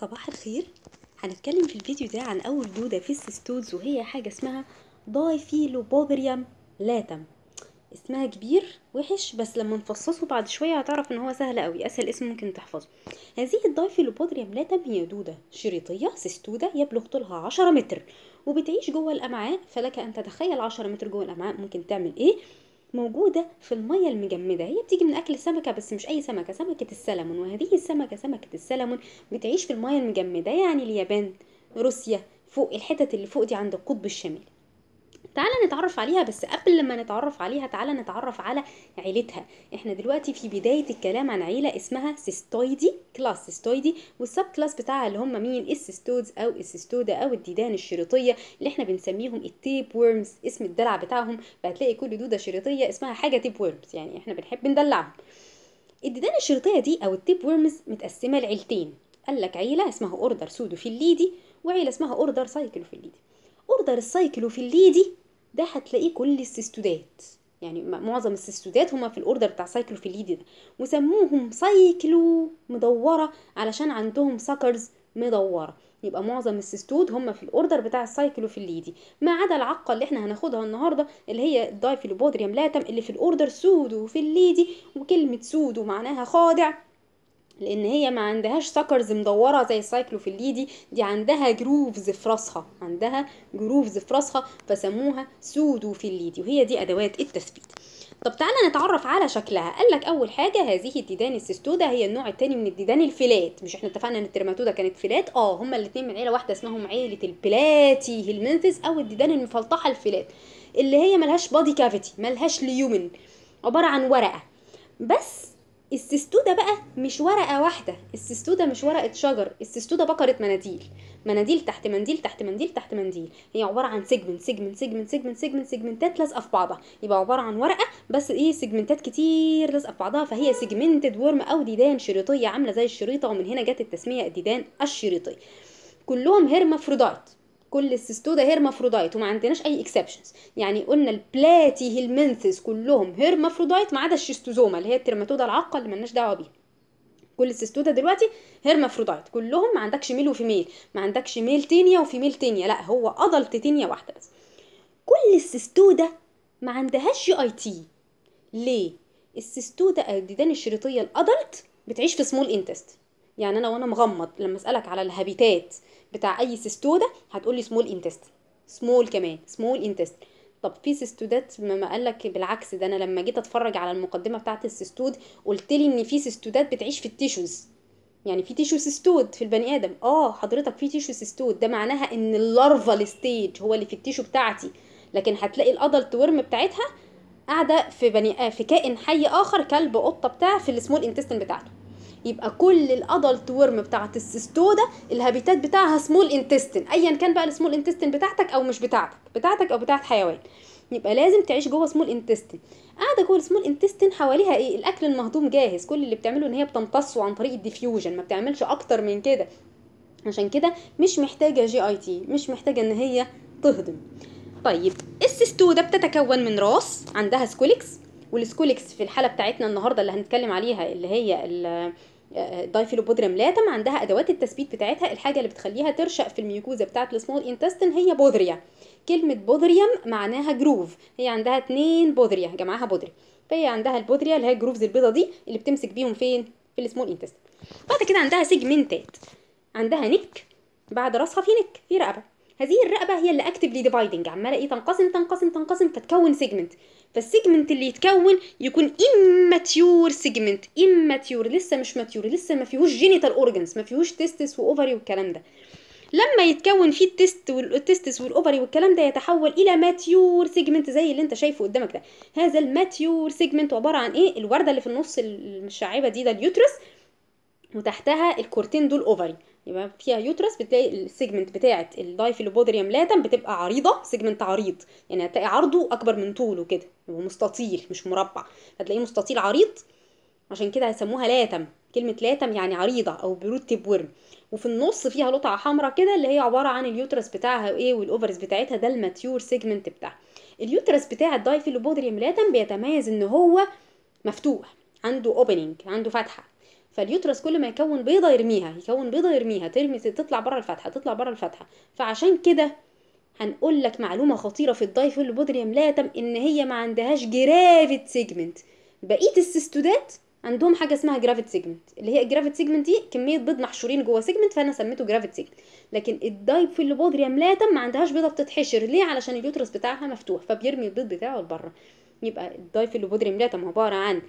صباح الخير هنتكلم في الفيديو ده عن اول دودة في السيستودز وهي حاجة اسمها دايفيلوبوبريم لاتم اسمها كبير وحش بس لما نفصصه بعد شوية هتعرف ان هو سهل قوي اسهل اسم ممكن تحفظه هذه الدايفيلوبودريم لاتم هي دودة شريطية سستودة يبلغ طولها عشرة متر وبتعيش جوه الامعاء فلك ان تتخيل عشرة متر جوه الامعاء ممكن تعمل ايه موجودة في المية المجمدة هي بتيجي من أكل السمكة بس مش أي سمكة سمكة السلمون وهذه السمكة سمكة السلمون بتعيش في المية المجمدة يعني اليابان روسيا فوق الحتت اللي فوق دي عند القطب الشمالي تعالى نتعرف عليها بس قبل ما نتعرف عليها تعالى نتعرف على عيلتها احنا دلوقتي في بداية الكلام عن عيلة اسمها سيستويدي كلاس سيستويدي والسب كلاس بتاعها اللي هم مين السيستودز او السيستودا او الديدان الشريطية اللي احنا بنسميهم التيب ورمز اسم الدلع بتاعهم فهتلاقي كل دودة شريطية اسمها حاجة تيب ورمز يعني احنا بنحب ندلعهم الديدان الشريطية دي او التيب ورمز متقسمة لعيلتين قال لك عيلة اسمها اوردر سودو في الليدي وعيلة اسمها اوردر سايكلو في الليدي اوردر السايكلو في الليدي ده هتلاقيه كل السيستودات يعني معظم السيستودات هما في الاوردر بتاع سايكلوفيليدي ده وسموهم سايكلو مدوره علشان عندهم سكرز مدوره يبقى معظم السيستود هم في الاوردر بتاع السايكلوفيليدي ما عدا العقه اللي احنا هناخدها النهارده اللي هي الدايفيلوبودريم لاتم اللي في الاوردر سودو في الليدي وكلمه سودو معناها خادع لان هي ما عندهاش سكرز مدوره زي السايكلوفيلي دي دي عندها جروفز في راسها عندها جروفز في راسها فسموها سودوفيليدي وهي دي ادوات التثبيت طب تعالى نتعرف على شكلها قال لك اول حاجه هذه الديدان السستوده هي النوع الثاني من الديدان الفيلات مش احنا اتفقنا ان الترماتودا كانت فيلات اه هما الاثنين من عيله واحده اسمهم عيله البلاتي هيلمنثس او الديدان المفلطحه الفيلات اللي هي ملهاش بادي كافيتي ملهاش ليومن عباره عن ورقه بس السستوده بقى مش ورقه واحده السستوده مش ورقه شجر السستوده بقره مناديل مناديل تحت منديل تحت منديل تحت منديل هي عباره عن سيجمنت سيجمنت سيجمنت سيجمنت سيجمنت سيجمنتات لازقه في بعضها يبقى عباره عن ورقه بس ايه سيجمنتات كتير لازقه في بعضها فهي سيجمنتد ورم او ديدان شريطيه عامله زي الشريطه ومن هنا جت التسميه الديدان الشريطيه كلهم هرمافرودايت كل السيستودا هيرمافرودايت وما عندناش اي اكسبشنز يعني قلنا البلاتي هيلمنثس كلهم هيرمافرودايت ما عدا الشيستوزوما اللي هي الترماتودا العاقه اللي مالناش دعوه بيها كل السيستودا دلوقتي هيرمافرودايت كلهم ما عندكش ميل وفيميل ما عندكش ميل تينيا وفيميل تينيا لا هو ادلت تينيا واحده بس كل السيستودا ما عندهاش يو اي تي ليه السيستودا الديدان الشريطيه الادلت بتعيش في سمول انتست يعني انا وانا مغمض لما اسالك على الهابيتات بتاع اي سيستوده هتقولي سمول انتستين سمول كمان سمول انتستين طب في سيستودات ما قال لك بالعكس ده انا لما جيت اتفرج على المقدمه بتاعه السيستود قلت لي ان في سيستودات بتعيش في التيشوز يعني في تيشو سيستود في البني ادم اه حضرتك في تيشو سيستود ده معناها ان اللارفال ستيج هو اللي في التيشو بتاعتي لكن هتلاقي الادلت ورم بتاعتها قاعده في بني آه في كائن حي اخر كلب قطه بتاع في السمول انتستين بتاعته يبقى كل الادلت ورم بتاعه السيستودا الهابيتات بتاعها سمول انتستين ايا كان بقى السمول انتستين بتاعتك او مش بتاعتك بتاعتك او بتاعت حيوان يبقى لازم تعيش جوه سمول انتستين قاعده جوه السمول انتستين حواليها ايه الاكل المهضوم جاهز كل اللي بتعمله ان هي بتمتصه عن طريق الديفيوجن ما بتعملش اكتر من كده عشان كده مش محتاجه جي اي تي مش محتاجه ان هي تهضم طيب السيستودا بتتكون من راس عندها سكوليكس والسكوليكس في الحاله بتاعتنا النهارده اللي هنتكلم عليها اللي هي لاتم عندها ادوات التثبيت بتاعتها الحاجه اللي بتخليها ترشق في الميوكوزا بتاعه السمول انتستين هي بودريا كلمه بودريم معناها جروف هي عندها اتنين بودريا جمعها بودري فهي عندها البودريا اللي هي الجروفز البيضه دي اللي بتمسك بيهم فين في السمول انتستين بعد كده عندها سيجمنتات عندها نك بعد راسها في نك في رقبه هذه الرقبه هي اللي اكتفلي ديفايدنج عماله ايه تنقسم تنقسم تنقسم فتكون سيجمنت فالسيجمنت اللي يتكون يكون اماتيور سيجمنت اماتيور لسه مش ماتيور لسه ما فيهوش جينيتال اورجنز ما فيهوش تستس واوفري والكلام ده لما يتكون فيه التست والتستس والاوفري والكلام ده يتحول الى ماتيور سيجمنت زي اللي انت شايفه قدامك ده هذا الماتيور سيجمنت عباره عن ايه الورده اللي في النص المشعبه دي ده اليوترس وتحتها الكورتين دول اوفري يبقى فيها يوترس بتلاقي السيجمنت بتاعه الدايفيلوبودريم لاتم بتبقى عريضه سيجمنت عريض يعني هتلاقي عرضه اكبر من طوله كده يبقى مستطيل مش مربع هتلاقيه مستطيل عريض عشان كده هيسموها لاتم كلمه لاتم يعني عريضه او بروت تيب ورم وفي النص فيها لطعه حمراء كده اللي هي عباره عن اليوترس بتاعها وايه والاوفرز بتاعتها ده الماتيور سيجمنت بتاعها اليوترس بتاع الدايفيلوبودريم لاتم بيتميز ان هو مفتوح عنده اوبننج عنده فتحه فاليوترس كل ما يكون بيضه يرميها يكون بيضه يرميها ترمي تطلع بره الفتحه تطلع بره الفتحه فعشان كده هنقول لك معلومه خطيره في الدايفول لا لاتم ان هي ما عندهاش جرافيت سيجمنت بقيه السيستودات عندهم حاجه اسمها جرافيت سيجمنت اللي هي الجرافيت سيجمنت دي كميه بيض محشورين جوه سيجمنت فانا سميته جرافيت سيجمنت لكن الدايفول لا لاتم ما عندهاش بيضه بتتحشر ليه علشان اليوترس بتاعها مفتوح فبيرمي البيض بتاعه لبره يبقى الدايفول لا لاتم عباره عن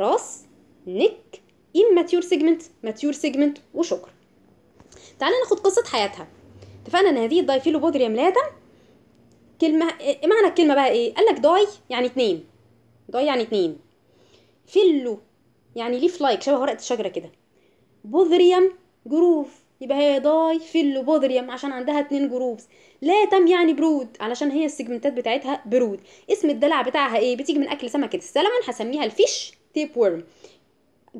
راس نك ان ماتيور سيجمنت ماتيور سيجمنت وشكرا تعالى ناخد قصه حياتها اتفقنا ان هذه فيلو بودري لادم كلمه إيه معنى الكلمه بقى ايه قال لك داي يعني اتنين داي يعني اتنين فيلو يعني ليف لايك شبه ورقه الشجره كده بودريم جروف يبقى هي داي فيلو بودريم عشان عندها اتنين جروفز لا تم يعني برود علشان هي السيجمنتات بتاعتها برود اسم الدلع بتاعها ايه بتيجي من اكل سمكه السلمون هسميها الفيش تيب ورم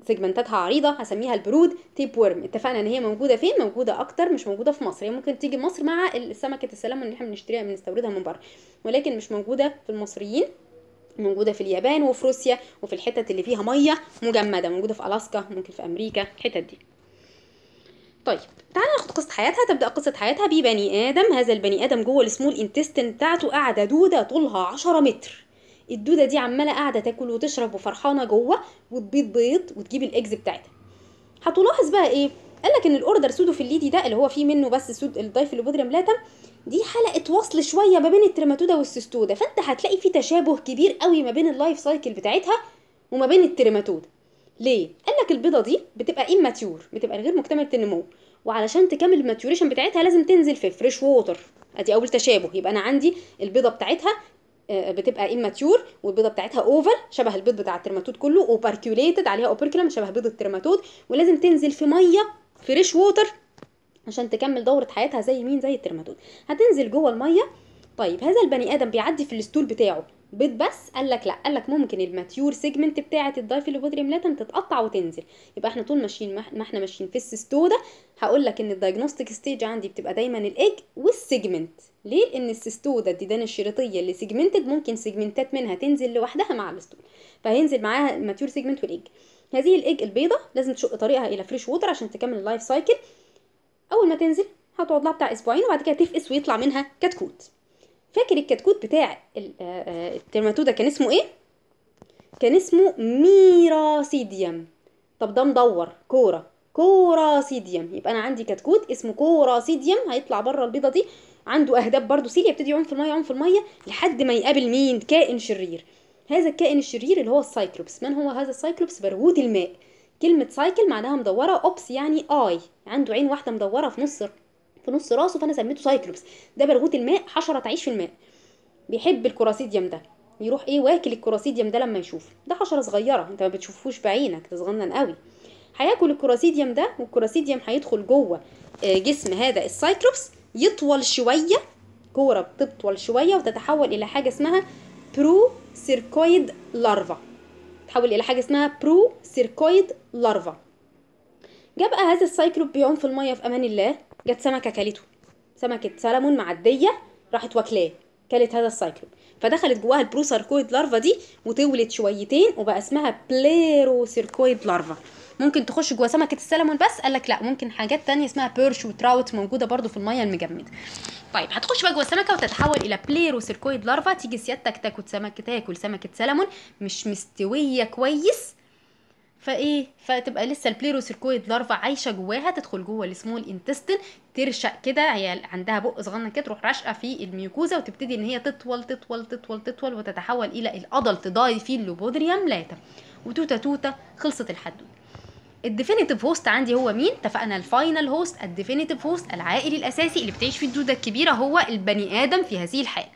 سيجمنتاتها عريضه هسميها البرود تيب ورم اتفقنا ان هي موجوده فين موجوده اكتر مش موجوده في مصر هي ممكن تيجي مصر مع سمكه السلمون اللي احنا بنشتريها بنستوردها من بره ولكن مش موجوده في المصريين موجوده في اليابان وفي روسيا وفي الحتت اللي فيها ميه مجمده موجوده في الاسكا ممكن في امريكا الحتت دي طيب تعالى ناخد قصه حياتها تبدا قصه حياتها ببني ادم هذا البني ادم جوه السمول انتستين بتاعته قاعده دوده طولها 10 متر الدوده دي عماله قاعده تاكل وتشرب وفرحانه جوه وتبيض بيض وتجيب الاجز بتاعتها هتلاحظ بقى ايه قال لك ان الاوردر سودو في الليدي ده اللي هو فيه منه بس سود الضيف اللي بودرم لاتم دي حلقه وصل شويه ما بين الترماتودا والسستودا فانت هتلاقي في تشابه كبير قوي ما بين اللايف سايكل بتاعتها وما بين الترماتودا ليه قال لك البيضه دي بتبقى اماتيور بتبقى غير مكتمله النمو وعلشان تكمل الماتيوريشن بتاعتها لازم تنزل في فريش ووتر ادي اول تشابه يبقى انا عندي البيضه بتاعتها آه، بتبقى اماتيور والبيضه بتاعتها اوفر شبه البيض بتاع الترماتود كله اوباركيوليتد عليها اوبركلم شبه بيض الترماتود ولازم تنزل في ميه فريش ووتر عشان تكمل دوره حياتها زي مين زي الترماتود هتنزل جوه الميه طيب هذا البني ادم بيعدي في الستول بتاعه بيض بس قال لك لا قال لك ممكن الماتيور سيجمنت بتاعه الضيف اللي بودري لاتن تتقطع وتنزل يبقى احنا طول ماشيين ما احنا ماشيين في السيستو ده هقول لك ان الدايجنوستيك ستيج عندي بتبقى دايما الايج والسيجمنت ليه لان السيستو ده الديدان الشريطيه اللي سيجمنتد ممكن سيجمنتات منها تنزل لوحدها مع الستول فهينزل معاها الماتيور سيجمنت والايج هذه الايج البيضه لازم تشق طريقها الى فريش ووتر عشان تكمل اللايف سايكل اول ما تنزل هتقعد لها بتاع اسبوعين وبعد كده تفقس ويطلع منها كتكوت فاكر الكتكوت بتاع آه، آه، الترماتودا كان اسمه ايه كان اسمه ميراسيديوم طب ده مدور كوره كوراسيديوم يبقى انا عندي كتكوت اسمه كوراسيديوم هيطلع بره البيضه دي عنده اهداب برده سيليا يبتدي يعوم في الميه يعوم في الميه لحد ما يقابل مين كائن شرير هذا الكائن الشرير اللي هو السايكلوبس من هو هذا السايكلوبس برغوث الماء كلمة سايكل معناها مدورة أوبس يعني آي عنده عين واحدة مدورة في نص في نص راسه فانا سميته سايكلوبس ده برغوت الماء حشره تعيش في الماء بيحب الكراسيديم ده يروح ايه واكل الكراسيديم ده لما يشوف ده حشره صغيره انت ما بتشوفوش بعينك ده صغنن قوي هياكل الكراسيديم ده والكراسيديم هيدخل جوه آه، جسم هذا السايكلوبس يطول شويه كوره بتطول شويه وتتحول الى حاجه اسمها برو سيركويد لارفا تحول الى حاجه اسمها برو سيركويد لارفا جاء بقى هذا السايكلوب بيعوم في الميه في امان الله جت سمكه كلته سمكه سلمون معديه راحت واكلاه كلت هذا السايكلوب فدخلت جواها البروساركويد لارفا دي وتولد شويتين وبقى اسمها بليروسيركويد لارفا ممكن تخش جوا سمكه السلمون بس قال لك لا ممكن حاجات تانية اسمها بيرش وتراوت موجوده برضو في الميه المجمده طيب هتخش بقى جوه السمكه وتتحول الى بليروسيركويد لارفا تيجي سيادتك تاكل سمكه تاكل سمكه سلمون مش مستويه كويس فايه فتبقى لسه البليروسيركويد لارفا عايشه جواها تدخل جوه السمول انتستين ترشق كده هي عندها بق صغنن كده تروح راشقه في الميوكوزا وتبتدي ان هي تطول تطول تطول تطول وتتحول الى الادلت في اللوبودريام لاتا وتوتا توتا خلصت الحدوته الديفينيتيف هوست عندي هو مين؟ اتفقنا الفاينل هوست الديفينيتيف هوست العائلي الاساسي اللي بتعيش فيه الدوده الكبيره هو البني ادم في هذه الحاله.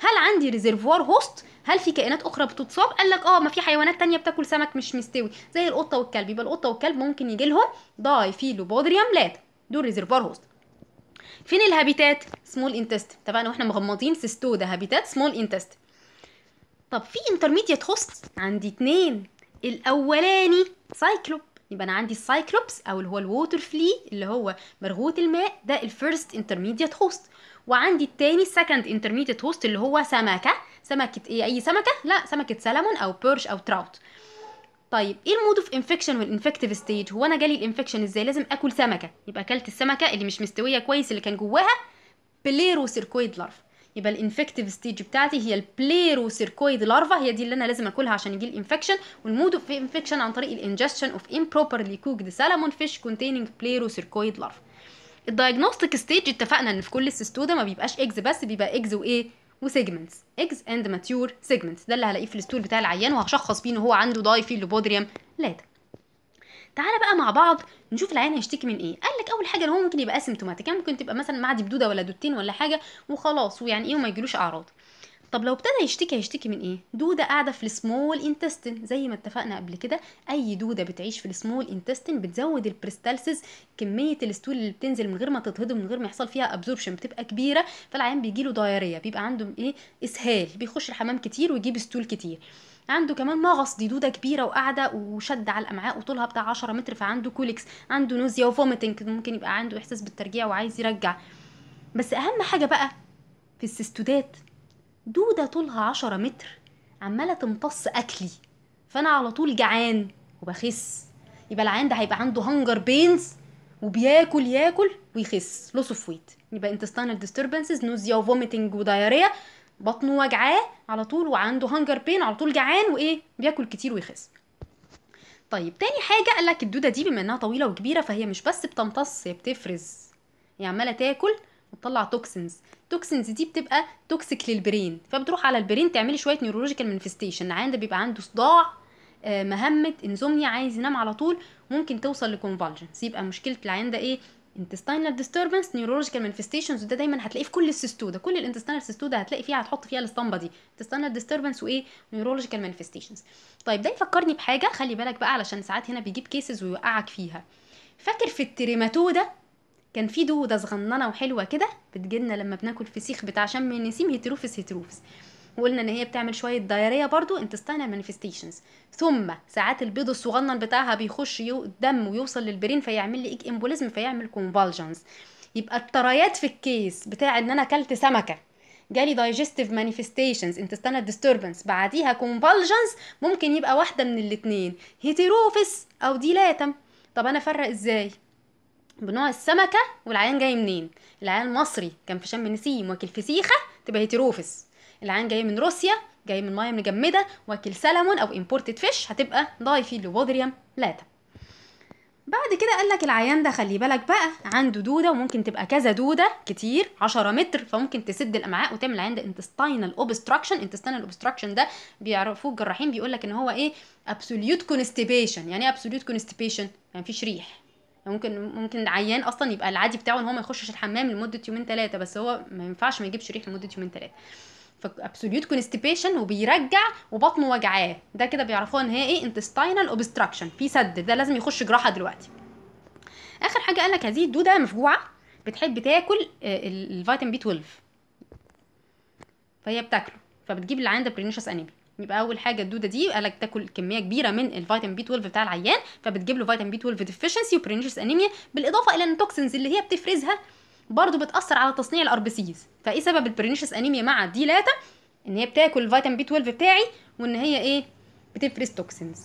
هل عندي ريزرفوار هوست؟ هل في كائنات اخرى بتتصاب قال لك اه ما في حيوانات تانية بتاكل سمك مش مستوي زي القطه والكلب يبقى القطه والكلب ممكن يجي لهم داي فيلوبودريم لات دول ريزرفوار هوست فين الهابيتات سمول انتست طبعا واحنا مغمضين سيستو ده هابيتات سمول انتست طب في انترميديت هوست عندي اتنين الاولاني سايكلوب يبقى انا عندي السايكلوبس او اللي هو الووتر فلي اللي هو مرغوث الماء ده الفيرست انترميديت هوست وعندي التاني سكند انترميديت هوست اللي هو سمكه سمكه ايه اي سمكه لا سمكه سلمون او بيرش او تراوت طيب ايه المود اوف انفكشن والانفكتيف ستيج هو انا جالي الانفكشن ازاي لازم اكل سمكه يبقى اكلت السمكه اللي مش مستويه كويس اللي كان جواها بليرو سيركويد لارف يبقى الانفكتيف ستيج بتاعتي هي البليرو سيركويد لارفا هي دي اللي انا لازم اكلها عشان يجي الانفكشن والمود اوف انفكشن عن طريق الانجستشن اوف امبروبرلي كوكد سالمون فيش كونتيننج بليرو سيركويد لارفا الدايجنوستيك ستيج اتفقنا ان في كل السستوده ما بيبقاش اكز بس بيبقى اكز وايه وسيجمنتس اكز اند ماتيور سيجمنتس ده اللي هلاقيه في الستول بتاع العيان وهشخص بيه ان هو عنده دايفيلوبودريوم لوبودريوم تعالى بقى مع بعض نشوف العيان هيشتكي من ايه قال لك اول حاجه ان هو ممكن يبقى اسيمتوماتيك يعني ممكن تبقى مثلا معدي بدوده ولا دوتين ولا حاجه وخلاص ويعني ايه وما يجيلوش اعراض طب لو ابتدى يشتكي هيشتكي من ايه دوده قاعده في السمول انتستين زي ما اتفقنا قبل كده اي دوده بتعيش في السمول انتستين بتزود البريستالسيس كميه الستول اللي بتنزل من غير ما تتهضم من غير ما يحصل فيها ابزوربشن بتبقى كبيره فالعيان بيجيله دايريه بيبقى عنده ايه اسهال بيخش الحمام كتير ويجيب ستول كتير عنده كمان مغص دي دودة كبيرة وقاعدة وشد على الأمعاء وطولها بتاع 10 متر فعنده كوليكس عنده نوزيا وفوميتنج ممكن يبقى عنده إحساس بالترجيع وعايز يرجع بس أهم حاجة بقى في السيستودات دودة طولها 10 متر عمالة تمتص أكلي فأنا على طول جعان وبخس يبقى العيان ده هيبقى عنده هنجر بينز وبياكل ياكل ويخس لوس اوف ويت يبقى انتستانال ديستربنسز نوزيا وفوميتنج ودايريا بطنه وجعاه على طول وعنده هانجر بين على طول جعان وايه بياكل كتير ويخس طيب تاني حاجه قال لك الدوده دي بما انها طويله وكبيره فهي مش بس بتمتص هي بتفرز هي عماله تاكل وتطلع توكسنز توكسنز دي بتبقى توكسيك للبرين فبتروح على البرين تعملي شويه نيورولوجيكال مانيفستيشن عند بيبقى عنده صداع آه، مهمة انزوميا عايز ينام على طول ممكن توصل لكونفالجنس يبقى مشكلة العيان ده ايه intestinal disturbance neurological manifestations وده دايما هتلاقيه في كل ده كل الانتستينال ده هتلاقي فيها هتحط فيها الاسطمبه دي intestinal disturbance وايه neurological manifestations طيب ده يفكرني بحاجه خلي بالك بقى علشان ساعات هنا بيجيب كيسز ويوقعك فيها فاكر في التريماتودا كان في دوده صغننه وحلوه كده بتجيلنا لما بناكل فسيخ بتاع شم النسيم هيتروفس هيتروفس وقلنا ان هي بتعمل شويه دايريه برضو intestinal مانيفستيشنز ثم ساعات البيض الصغنن بتاعها بيخش الدم ويوصل للبرين فيعمل لي ايك امبوليزم فيعمل كونفالجنز يبقى الطريات في الكيس بتاع ان انا اكلت سمكه جالي دايجستيف مانيفستيشنز انتستانال ديستربنس بعديها كونفالجنز ممكن يبقى واحده من الاثنين هيتيروفيس او ديلاتم طب انا افرق ازاي بنوع السمكه والعيان جاي منين العيان مصري كان في شم نسيم واكل فسيخه تبقى هيتيروفيس العين جاي من روسيا جاي من ميه مجمده واكل سلمون او امبورتد فيش هتبقى ضايفي لوبودريوم لاتا بعد كده قال لك العيان ده خلي بالك بقى عنده دوده وممكن تبقى كذا دوده كتير 10 متر فممكن تسد الامعاء وتعمل عند انتستاينال اوبستراكشن انتستاينال اوبستراكشن ده بيعرفوه الجراحين بيقول لك ان هو ايه ابسوليوت كونستيبيشن يعني ايه ابسوليوت كونستيبيشن يعني مفيش ريح يعني ممكن ممكن العيان اصلا يبقى العادي بتاعه ان هو ما يخشش الحمام لمده يومين ثلاثه بس هو ما ينفعش ما يجيبش ريح لمده يومين ثلاثه فابسوليوت كونستيبيشن وبيرجع وبطنه وجعاه ده كده بيعرفوها ان هي ايه انتستاينال اوبستراكشن في سد ده لازم يخش جراحه دلوقتي اخر حاجه قال لك هذه الدوده مفجوعه بتحب تاكل الفيتامين بي 12 فهي بتاكله فبتجيب اللي عندها برينيشس انيميا يبقى اول حاجه الدوده دي قال لك تاكل كميه كبيره من الفيتامين بي 12 بتاع العيان فبتجيب له فيتامين بي 12 ديفيشنسي وبرينيشس انيميا بالاضافه الى التوكسينز اللي هي بتفرزها برضو بتاثر على تصنيع الار بي سيز فايه سبب البرينيشس انيميا مع دي لاتا ان هي بتاكل الفيتامين بي 12 بتاعي وان هي ايه بتفرز توكسينز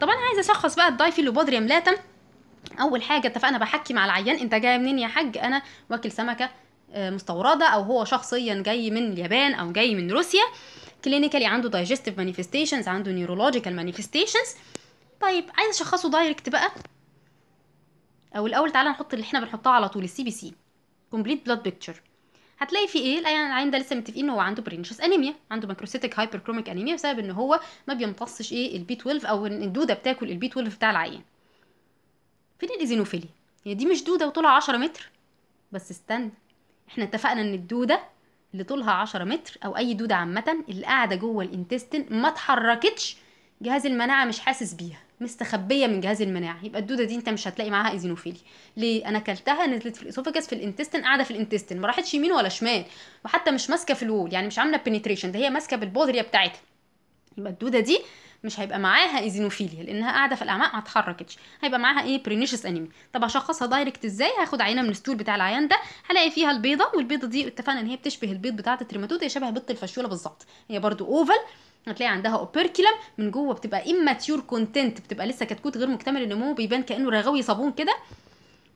طب انا عايزه اشخص بقى الدايفيلوبودريم لاتا اول حاجه اتفقنا بحكي مع العيان انت جاي منين يا حاج انا واكل سمكه آه، مستورده او هو شخصيا جاي من اليابان او جاي من روسيا كلينيكالي عنده دايجستيف مانيفستيشنز عنده نيورولوجيكال مانيفستيشنز طيب عايز اشخصه دايركت بقى او الاول تعالى نحط اللي احنا بنحطها على طول السي بي سي كومبليت بلاد بيكتشر هتلاقي في ايه العيان ده لسه متفقين ان هو عنده برينشس انيميا عنده هايبر كروميك انيميا بسبب ان هو ما بيمتصش ايه البي 12 او ان الدوده بتاكل البي 12 بتاع العيان فين الايزينوفيليا هي دي مش دوده وطولها 10 متر بس استنى احنا اتفقنا ان الدوده اللي طولها 10 متر او اي دوده عامه اللي قاعده جوه الانتستين ما اتحركتش جهاز المناعه مش حاسس بيها مستخبيه من جهاز المناعه يبقى الدوده دي انت مش هتلاقي معاها ايزينوفيليا ليه انا اكلتها نزلت في الاسوفاجس في الانتستين قاعده في الانتستين ما راحتش يمين ولا شمال وحتى مش ماسكه في الوول يعني مش عامله بنتريشن ده هي ماسكه بالبودريه بتاعتها يبقى الدوده دي مش هيبقى معاها ايزينوفيليا لانها قاعده في الاعماق ما اتحركتش هيبقى معاها ايه برينيشس انيميا طب هشخصها دايركت ازاي هاخد عينه من الستول بتاع العيان ده هلاقي فيها البيضه والبيضه دي اتفقنا ان هي بتشبه البيض بتاعه التريماتود هي شبه بيض الفشوله بالظبط هي برده اوفال هتلاقي عندها اوبركيلم من جوه بتبقى اماتيور كونتنت بتبقى لسه كتكوت غير مكتمل النمو بيبان كانه رغوي صابون كده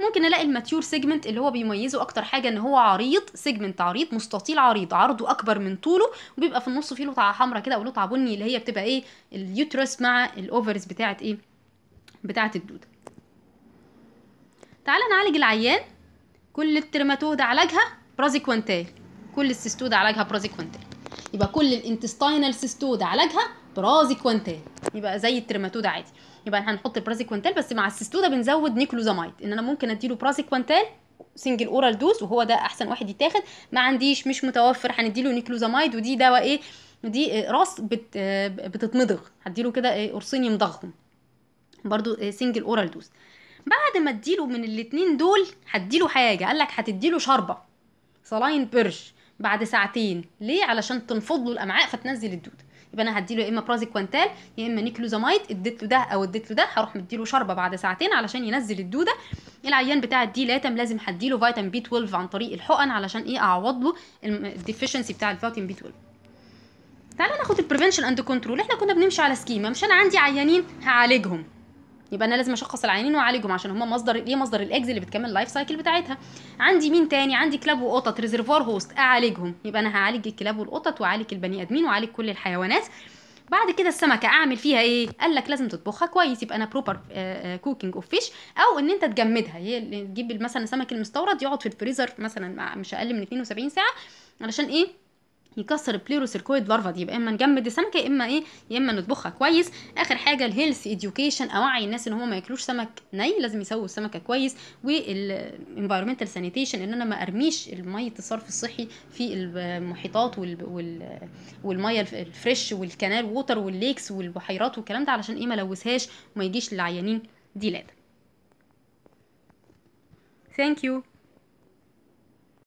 ممكن الاقي الماتيور سيجمنت اللي هو بيميزه اكتر حاجه ان هو عريض سيجمنت عريض مستطيل عريض عرضه اكبر من طوله وبيبقى في النص فيه لطعه حمراء كده او لطعه بني اللي هي بتبقى ايه اليوترس مع الاوفرز بتاعه ايه بتاعه الدوده تعالى نعالج العيان كل الترماتود عالجها برازيكوانتال كل السيستود عالجها برازيكوانتال يبقى كل الانتستاينال سيستود علاجها برازيكوانتال يبقى زي الترماتود عادي يبقى هنحط البرازيكوانتال بس مع السيستوده بنزود نيكلوزامايد ان انا ممكن اديله برازيكوانتال سنجل اورال دوز وهو ده احسن واحد يتاخد ما عنديش مش متوفر هنديله نيكلوزامايد ودي دواء ايه دي راس بت بتتمضغ هديله كده ايه قرصين يمضغهم برضو سنجل اورال دوز بعد ما اديله من الاثنين دول هديله حاجه قال لك هتديله شربه سلاين بيرش بعد ساعتين ليه علشان تنفض له الامعاء فتنزل الدود يبقى انا هديله يا اما كوانتال يا اما نيكلوزامايد اديت له ده او اديت له ده هروح مديله شربه بعد ساعتين علشان ينزل الدوده العيان بتاع لاتم لازم هديله فيتامين بي 12 عن طريق الحقن علشان ايه اعوض له الديفيشنسي بتاع الفيتامين بي 12 تعالى ناخد البريفنشن اند كنترول احنا كنا بنمشي على سكيما مش انا عندي عيانين هعالجهم يبقى انا لازم اشخص العيانين واعالجهم عشان هم مصدر ليه مصدر الاجز اللي بتكمل اللايف سايكل بتاعتها عندي مين تاني عندي كلاب وقطط ريزرفوار هوست اعالجهم يبقى انا هعالج الكلاب والقطط واعالج البني ادمين واعالج كل الحيوانات بعد كده السمكه اعمل فيها ايه قال لك لازم تطبخها كويس يبقى انا بروبر كوكينج اوف فيش او ان انت تجمدها هي تجيب مثلا السمك المستورد يقعد في الفريزر مثلا مش اقل من 72 ساعه علشان ايه يكسر البليروسيركويد لارفا دي يبقى اما نجمد السمكه يا اما ايه يا اما نطبخها كويس اخر حاجه الهيلث اديوكيشن اوعي الناس ان هم ما ياكلوش سمك ني لازم يسووا السمكه كويس والانفايرمنتال سانيتيشن ان انا ما ارميش الميه الصرف الصحي في المحيطات وال... وال... والميه الفريش والكنال ووتر والليكس والبحيرات والكلام ده علشان ايه ما لوثهاش وما يجيش للعيانين دي لاده ثانك يو